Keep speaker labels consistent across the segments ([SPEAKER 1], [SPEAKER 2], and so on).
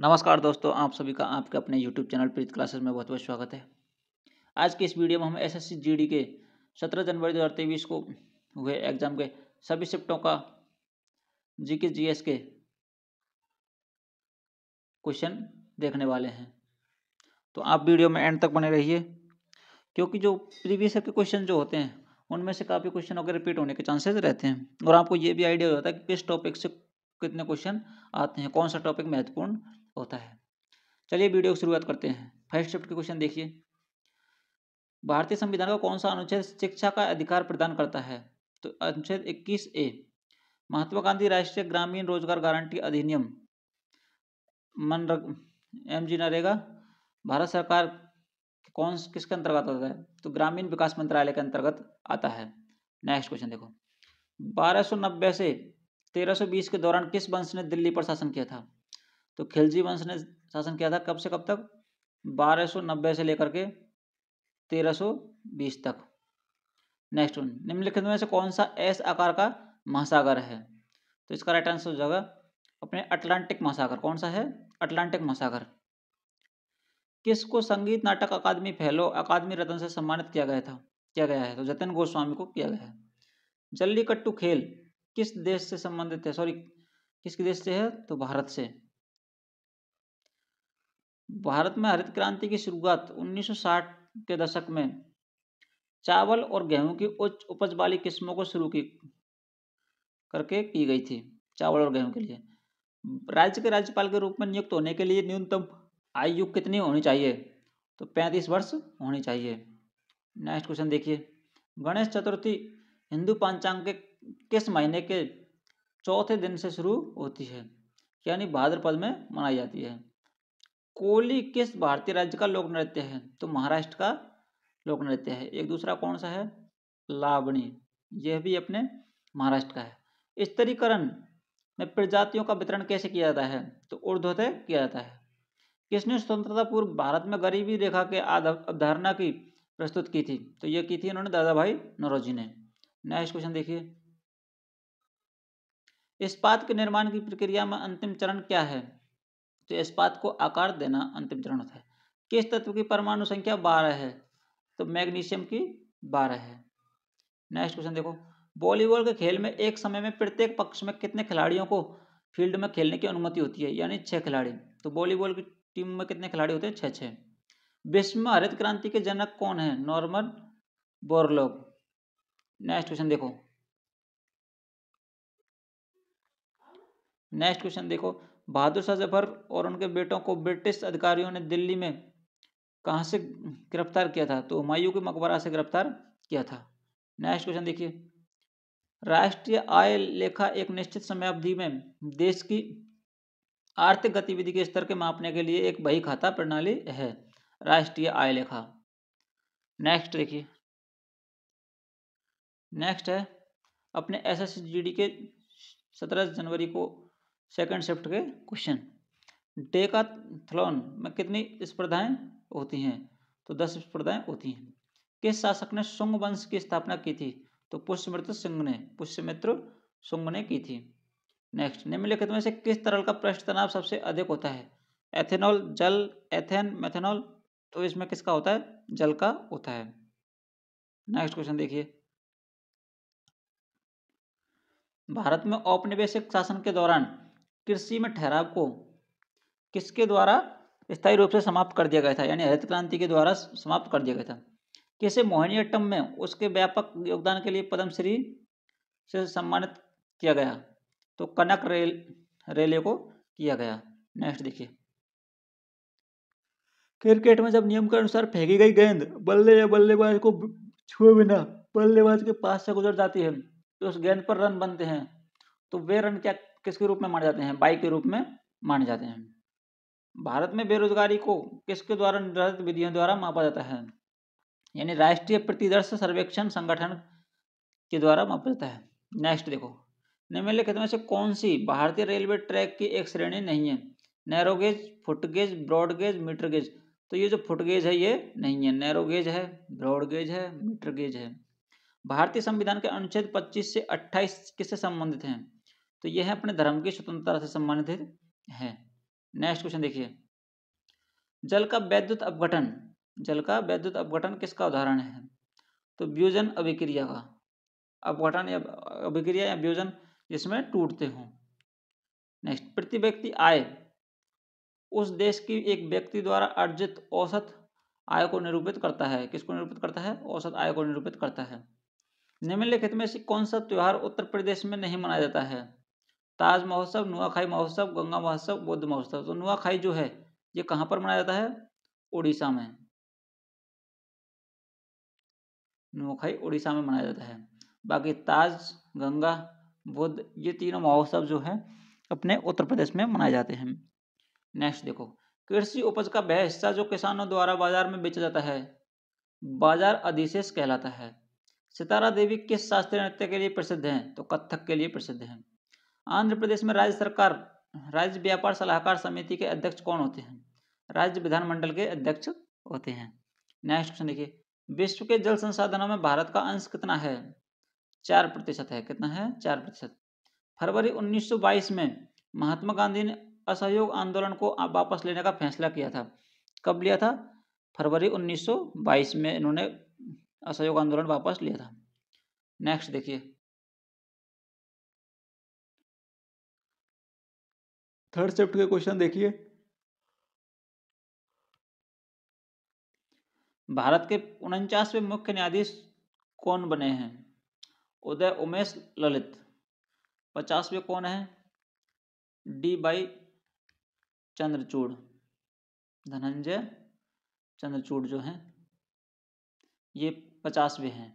[SPEAKER 1] नमस्कार दोस्तों आप सभी का आपके अपने YouTube चैनल प्रीत क्लासेस में बहुत बहुत स्वागत है आज के इस वीडियो में हम एस एस के 17 जनवरी 2023 को हुए एग्जाम के सभी शिफ्टों का जी के जी के क्वेश्चन देखने वाले हैं तो आप वीडियो में एंड तक बने रहिए क्योंकि जो प्रीवियस के क्वेश्चन जो होते हैं उनमें से काफ़ी क्वेश्चन के रिपीट होने के चांसेस रहते हैं और आपको ये भी आइडिया होता है कि किस टॉपिक से कितने क्वेश्चन आते हैं कौन सा टॉपिक महत्वपूर्ण होता है चलिए वीडियो की शुरुआत करते हैं फर्स्ट चैप्टर के क्वेश्चन देखिए भारतीय संविधान का कौन सा अनुच्छेद शिक्षा का अधिकार प्रदान करता है तो अनुच्छेद 21 ए महात्मा गांधी राष्ट्रीय ग्रामीण रोजगार गारंटी अधिनियम मन एम जी नरेगा भारत सरकार कौन किसके अंतर्गत आता है तो ग्रामीण विकास मंत्रालय के अंतर्गत आता है नेक्स्ट क्वेश्चन देखो 1290 से 1320 के दौरान किस वंश ने दिल्ली पर शासन किया था तो खिलजी वंश ने शासन किया था कब से कब तक 1290 से लेकर के 1320 तक नेक्स्ट वन निम्नलिखित में से कौन सा एस आकार का महासागर है तो इसका राइट आंसर हो जाएगा अपने अटलांटिक महासागर कौन सा है अटलांटिक महासागर किसको संगीत नाटक अकादमी फेलो अकादमी रत्न से सम्मानित किया गया था किया गया है तो जतन गोस्वामी को किया गया है जल्लीकट्टू खेल किस देश से संबंधित है सॉरी किस देश से है तो भारत से भारत में हरित क्रांति की शुरुआत 1960 के दशक में चावल और गेहूं की उच्च उपज वाली किस्मों को शुरू की करके की गई थी चावल और गेहूं के लिए राज्य के राज्यपाल के रूप में नियुक्त होने के लिए न्यूनतम आयु कितनी होनी चाहिए तो पैंतीस वर्ष होनी चाहिए नेक्स्ट क्वेश्चन देखिए गणेश चतुर्थी हिंदू पंचांग के किस महीने के चौथे दिन से शुरू होती है यानी भाद्रपद में मनाई जाती है कोली किस भारतीय राज्य का लोक नृत्य है तो महाराष्ट्र का लोक नृत्य है एक दूसरा कौन सा है लावणी यह भी अपने महाराष्ट्र का है स्तरीकरण में प्रजातियों का वितरण कैसे किया जाता है तो उर्ध किया जाता है किसने स्वतंत्रता पूर्व भारत में गरीबी रेखा के अवधारणा की प्रस्तुत की थी तो यह की थी इन्होंने दादा भाई नरोजी ने नेक्स्ट क्वेश्चन देखिए इस्पात के निर्माण की प्रक्रिया में अंतिम चरण क्या है तो इस्पात को आकार देना अंतिम चरण होता है किस तत्व की परमाणु संख्या बारह है तो मैग्नीशियम की बारह है नेक्स्ट क्वेश्चन देखो वॉलीबॉल के खेल में एक समय में प्रत्येक पक्ष में कितने खिलाड़ियों को फील्ड में खेलने की अनुमति होती है यानी छः खिलाड़ी तो वॉलीबॉल की टीम में कितने खिलाड़ी होते हैं छः छः विश्व में हरित क्रांति के जनक कौन है नॉर्मल बोरलॉग नेक्स्ट क्वेश्चन देखो नेक्स्ट क्वेश्चन देखो बहादुर शाह जफर और उनके बेटों को ब्रिटिश अधिकारियों ने दिल्ली में कहाँ से गिरफ्तार किया था तो हुमायूं के मकबरा से गिरफ्तार किया था नेक्स्ट क्वेश्चन देखिए राष्ट्रीय आय लेखा एक निश्चित समय अवधि में देश की आर्थिक गतिविधि के स्तर के मापने के लिए एक बही खाता प्रणाली है राष्ट्रीय आय लेखा नेक्स्ट देखिए नेक्स्ट है अपने एस एस के सत्रह जनवरी को सेकंड शिफ्ट के क्वेश्चन डेकाथलॉन में कितनी स्पर्धाएं होती हैं तो दस स्पर्धाएं होती हैं किस शासक ने शुंग वंश की स्थापना की थी तो पुष्यमित्र सिंह ने पुष्यमित्र शुंग ने की थी नेक्स्ट निम्नलिखित में से किस तरल का पृष्ठ तनाव सबसे अधिक होता है एथेनॉल जल एथेन मेथेनॉल तो इसमें किसका होता है जल का होता है नेक्स्ट क्वेश्चन देखिए भारत में औपनिवेशिक शासन के दौरान कृषि में ठहराव को किसके द्वारा स्थायी रूप से समाप्त कर दिया गया था यानी हरित क्रांति के द्वारा समाप्त कर दिया गया था किसे मोहिनीअट्टम में उसके व्यापक योगदान के लिए पद्मश्री से सम्मानित किया गया तो कनक रेल रेले को किया गया नेक्स्ट देखिए क्रिकेट में जब नियम के अनुसार फेंकी गई गेंद बल्ले या बल्लेबाज को छुए बिना बल्लेबाज के पास से गुजर जाती है तो उस गेंद पर रन बनते हैं तो वे रन क्या किसके रूप में माने जाते हैं बाई के रूप में माने जाते हैं भारत में बेरोजगारी को किसके द्वारा निर्धारित विधियों द्वारा मापा जाता है यानी राष्ट्रीय प्रतिदर्श सर्वेक्षण संगठन के द्वारा मापा जाता है नेक्स्ट देखो निम्नलिखित में से कौन सी भारतीय रेलवे ट्रैक की एक श्रेणी नहीं है नैरोगेज फुटगेज ब्रॉडगेज मीटरगेज तो ये जो फुटगेज है ये नहीं है नैरोगेज है ब्रॉडगेज है मीटरगेज है भारतीय संविधान के अनुच्छेद 25 से 28 किससे संबंधित हैं तो यह अपने धर्म की स्वतंत्रता से संबंधित है नेक्स्ट क्वेश्चन देखिए जल का वैद्युत अपघटन जल का वैद्युत अपघटन किसका उदाहरण है तो व्योजन अभिक्रिया का अपघटन या अभिक्रिया या व्योजन जिसमें टूटते हों नेक्स्ट प्रति व्यक्ति आय उस देश की एक व्यक्ति द्वारा अर्जित औसत आय को निरूपित करता है किसको निरूपित करता है औसत आय को निरूपित करता है निम्नलिखित में से कौन सा त्यौहार उत्तर प्रदेश में नहीं मनाया जाता है ताज महोत्सव नुआखाई महोत्सव गंगा महोत्सव बौद्ध महोत्सव तो नुआखाई जो है ये कहाँ पर मनाया जाता है उड़ीसा में नुआखाई उड़ीसा में मनाया जाता है बाकी ताज गंगा बुद्ध ये तीनों महोत्सव जो है अपने उत्तर प्रदेश में मनाए जाते हैं नेक्स्ट देखो कृषि उपज का वह हिस्सा जो किसानों द्वारा बाजार में बेचा जाता है बाजार अधिशेष कहलाता है सितारा देवी किस शास्त्रीय नृत्य के लिए प्रसिद्ध हैं तो कथक के लिए प्रसिद्ध हैं आंध्र प्रदेश में राज्य सरकार राज्य व्यापार सलाहकार समिति के अध्यक्ष कौन होते हैं राज्य विधानमंडल के अध्यक्ष होते हैं नेक्स्ट क्वेश्चन देखिए विश्व के जल संसाधनों में भारत का अंश कितना है चार प्रतिशत है कितना है चार प्रतिशत फरवरी 1922 में महात्मा गांधी ने असहयोग आंदोलन को वापस लेने का फैसला किया था कब लिया था फरवरी 1922 में इन्होंने असहयोग आंदोलन वापस लिया था नेक्स्ट देखिए थर्ड शिफ्ट के क्वेश्चन देखिए भारत के उनचासवें मुख्य न्यायाधीश कौन बने हैं उदय उमेश ललित पचासवें कौन है डी बाई चंद्रचूड़ धनंजय चंद्रचूड़ जो हैं ये पचासवें हैं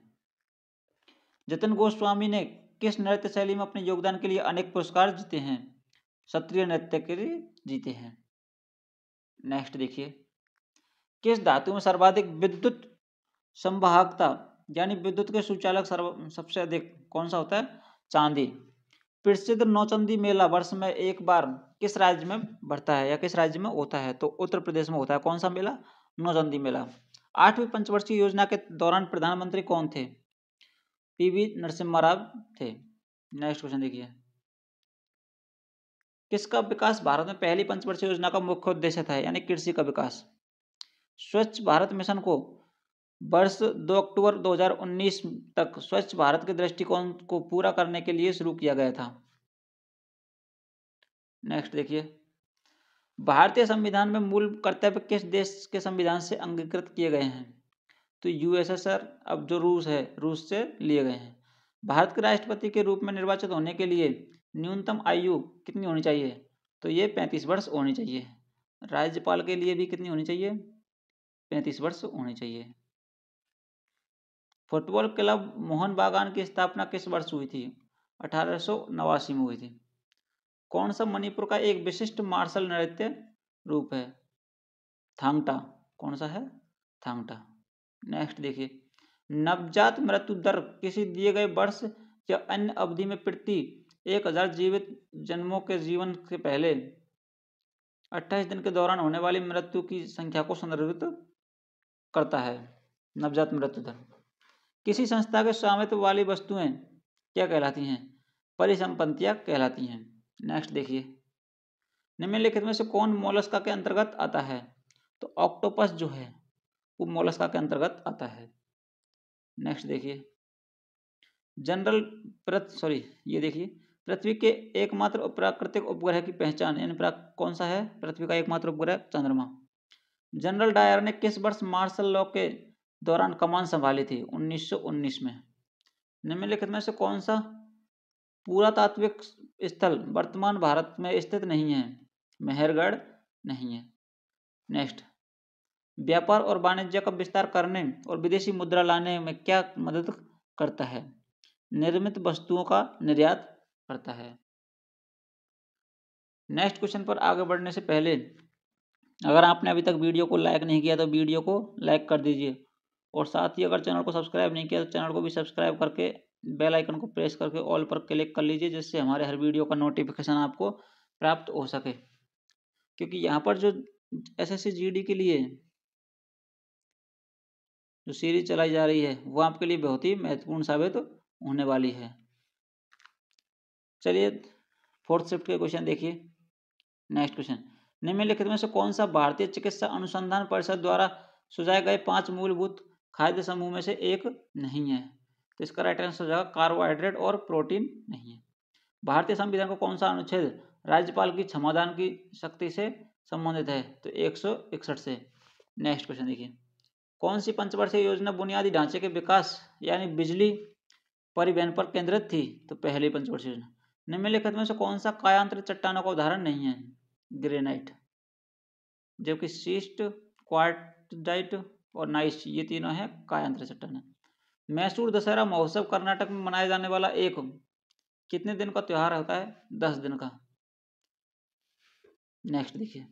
[SPEAKER 1] जतन गोस्वामी ने किस नृत्य शैली में अपने योगदान के लिए अनेक पुरस्कार जीते हैं क्षत्रिय नृत्य के लिए जीते हैं नेक्स्ट देखिए किस धातु में सर्वाधिक विद्युत संवाहकता यानी विद्युत के सुचालक सर्व सबसे अधिक कौन सा होता है चांदी प्रसिद्ध नौचंदी मेला वर्ष में एक बार किस राज्य में बढ़ता है या किस राज्य में होता है तो उत्तर प्रदेश में होता है कौन सा मेला नौचंदी मेला आठवीं पंचवर्षीय योजना के दौरान प्रधानमंत्री कौन थे पीवी नरसिम्हा राव थे नेक्स्ट क्वेश्चन देखिए किसका विकास भारत में पहली पंचवर्षीय योजना का मुख्य उद्देश्य था यानी कृषि का विकास स्वच्छ भारत मिशन को वर्ष 2 अक्टूबर 2019 तक स्वच्छ भारत के दृष्टिकोण को पूरा करने के लिए शुरू किया गया था नेक्स्ट देखिए भारतीय संविधान में मूल कर्तव्य किस देश के संविधान से अंगीकृत किए गए हैं तो यूएसएसआर अब जो रूस है रूस से लिए गए हैं भारत के राष्ट्रपति के रूप में निर्वाचित होने के लिए न्यूनतम आयु कितनी होनी चाहिए तो ये पैंतीस वर्ष होनी चाहिए राज्यपाल के लिए भी कितनी होनी चाहिए पैंतीस वर्ष होनी चाहिए फुटबॉल क्लब मोहन बागान की स्थापना किस वर्ष हुई थी अठारह में हुई थी कौन सा मणिपुर का एक विशिष्ट मार्शल नृत्य रूप है थांगटा कौन सा है थांगटा नेक्स्ट देखिए नवजात मृत्यु दर किसी दिए गए वर्ष या अन्य अवधि में प्रति एक हजार जीवित जन्मों के जीवन के पहले अट्ठाईस दिन के दौरान होने वाली मृत्यु की संख्या को संदर्भित करता है नवजात मृत्यु दर किसी संस्था के स्वामित्व वाली वस्तुएं क्या कहलाती हैं परिसंपत्तियां कहलाती हैं नेक्स्ट देखिए निम्नलिखित में से कौन मोलस्का के अंतर्गत आता है तो ऑक्टोपस जो है वो मोलस्का के अंतर्गत आता है नेक्स्ट देखिए जनरल प्रत सॉरी ये देखिए पृथ्वी के एकमात्र प्राकृतिक उपग्रह की पहचान यानी कौन सा है पृथ्वी का एकमात्र उपग्रह चंद्रमा जनरल डायर ने किस वर्ष मार्शल लॉ के दौरान कमान संभाली थी 1919 में निम्नलिखित में से कौन सा पुरातात्विक स्थल वर्तमान भारत में स्थित नहीं है मेहरगढ़ नहीं है नेक्स्ट व्यापार और वाणिज्य का विस्तार करने और विदेशी मुद्रा लाने में क्या मदद करता है निर्मित वस्तुओं का निर्यात करता है नेक्स्ट क्वेश्चन पर आगे बढ़ने से पहले अगर आपने अभी तक वीडियो को लाइक नहीं किया तो वीडियो को लाइक कर दीजिए और साथ ही अगर चैनल को सब्सक्राइब नहीं किया तो चैनल को भी सब्सक्राइब करके बेल आइकन को प्रेस करके ऑल पर क्लिक कर लीजिए जिससे हमारे हर वीडियो का नोटिफिकेशन आपको प्राप्त हो सके क्योंकि यहाँ पर जो एस एस के लिए जो सीरीज चलाई जा रही है वो आपके लिए बहुत ही महत्वपूर्ण साबित होने वाली है चलिए फोर्थ शिफ्ट के क्वेश्चन देखिए नेक्स्ट क्वेश्चन निम्नलिखित में से कौन सा भारतीय चिकित्सा अनुसंधान परिषद द्वारा सुझाए गए पांच मूलभूत खाद्य समूह में से एक नहीं है तो इसका राइट आंसर हो जाएगा कार्बोहाइड्रेट और प्रोटीन नहीं है भारतीय संविधान का कौन सा अनुच्छेद राज्यपाल की क्षमादान की शक्ति से संबंधित है तो एक से नेक्स्ट क्वेश्चन देखिए कौन सी पंचवर्षीय योजना बुनियादी ढांचे के विकास यानी बिजली परिवहन पर केंद्रित थी तो पहली पंचवर्षीय योजना निम्नलिखित में से कौन सा कायांतरित चट्टानों का उदाहरण नहीं है ग्रेनाइट जबकि सीस्ट क्वार्टाइट और नाइस ये तीनों हैं कायांतरित चट्टान मैसूर दशहरा महोत्सव कर्नाटक में मनाए जाने वाला एक कितने दिन का त्यौहार होता है दस दिन का नेक्स्ट देखिए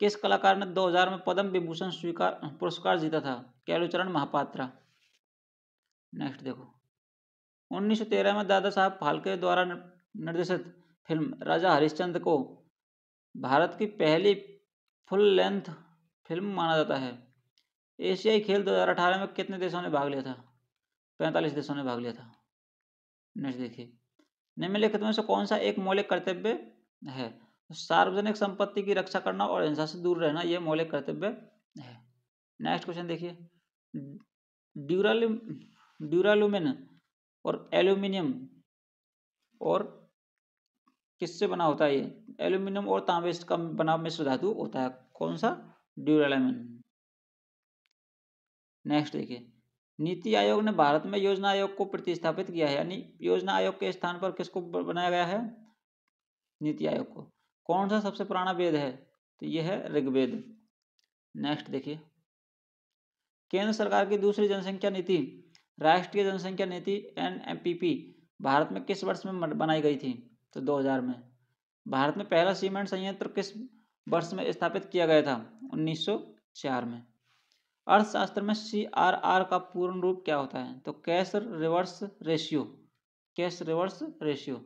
[SPEAKER 1] किस कलाकार ने 2000 में पद्म विभूषण स्वीकार पुरस्कार जीता था कैलुचरण महापात्रा नेक्स्ट देखो 1913 में दादा साहब फालके द्वारा निर्देशित फिल्म राजा हरिश्चंद्र को भारत की पहली फुल लेंथ फिल्म माना जाता है एशियाई खेल 2018 में कितने देशों ने भाग लिया था 45 देशों ने भाग लिया था नेक्स्ट देखिए निम्नलिखित में से कौन सा एक मौलिक कर्तव्य है सार्वजनिक संपत्ति की रक्षा करना और हिंसा से दूर रहना यह मौलिक कर्तव्य है नेक्स्ट क्वेश्चन देखिए ड्यूरालुम ड्यूरालुमिन और एल्यूमिनियम और किससे बना होता है ये एल्यूमिनियम और तांबे का बना मिश्र धातु होता है कौन सा ड्यूरालामिन नेक्स्ट देखिए नीति आयोग ने भारत में योजना आयोग को प्रतिस्थापित किया है यानी योजना आयोग के स्थान पर किसको बनाया गया है नीति आयोग को कौन सा सबसे पुराना वेद है तो यह है ऋग्वेद नेक्स्ट देखिए केंद्र सरकार की दूसरी जनसंख्या नीति राष्ट्रीय जनसंख्या नीति एन भारत में किस वर्ष में बनाई गई थी तो 2000 में भारत में पहला सीमेंट संयंत्र किस वर्ष में स्थापित किया गया था 1904 में अर्थशास्त्र में सी आर आर का पूर्ण रूप क्या होता है तो cash reverse ratio cash reverse ratio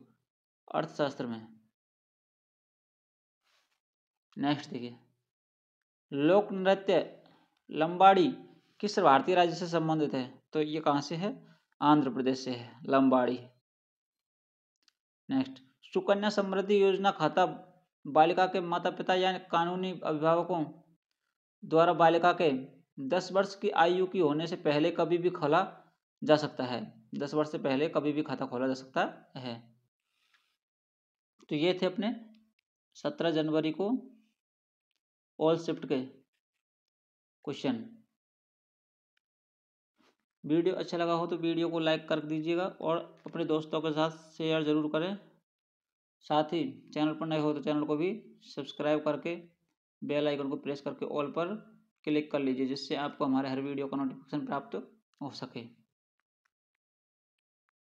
[SPEAKER 1] अर्थशास्त्र में नेक्स्ट देखिए लोक नृत्य लंबाड़ी किस भारतीय राज्य से संबंधित है तो ये कहाँ से है आंध्र प्रदेश से है लंबाड़ी नेक्स्ट सुकन्या समृद्धि योजना खाता बालिका के माता पिता या कानूनी अभिभावकों द्वारा बालिका के 10 वर्ष की आयु की होने से पहले कभी भी खोला जा सकता है 10 वर्ष से पहले कभी भी खाता खोला जा सकता है तो ये थे अपने 17 जनवरी को ऑल शिफ्ट के क्वेश्चन वीडियो अच्छा लगा हो तो वीडियो को लाइक कर दीजिएगा और अपने दोस्तों के साथ शेयर ज़रूर करें साथ ही चैनल पर नए हो तो चैनल को भी सब्सक्राइब करके बेल आइकन को प्रेस करके ऑल पर क्लिक कर लीजिए जिससे आपको हमारे हर वीडियो का नोटिफिकेशन प्राप्त हो सके